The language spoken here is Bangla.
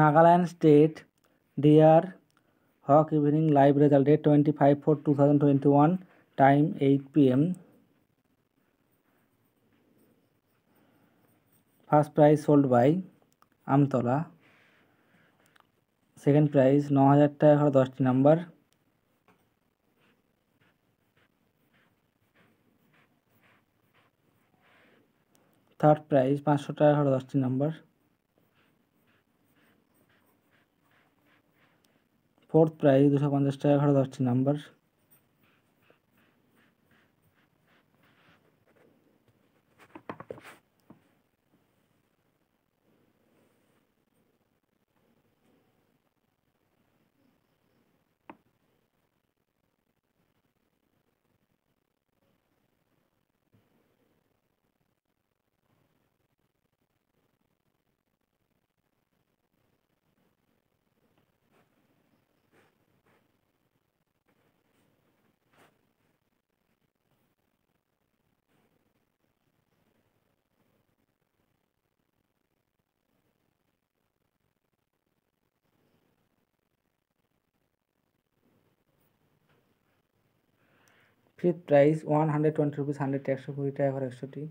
Nagaland state dear hawk evening live result date twenty five four two thousand twenty one time eight P M first prize sold by Amtala second prize ন হাজার টাকা এখন দশটি নাম্বার থার্ড প্রাইজ পাঁচশো টাকা এখন দশটি নাম্বার ফোর্থ প্রাইজ দুশো পঞ্চাশ টাকা এগারো দশটি number fifth prize one hundred twenty rupees hundred একশো কুড়ি টাকা একষট্টি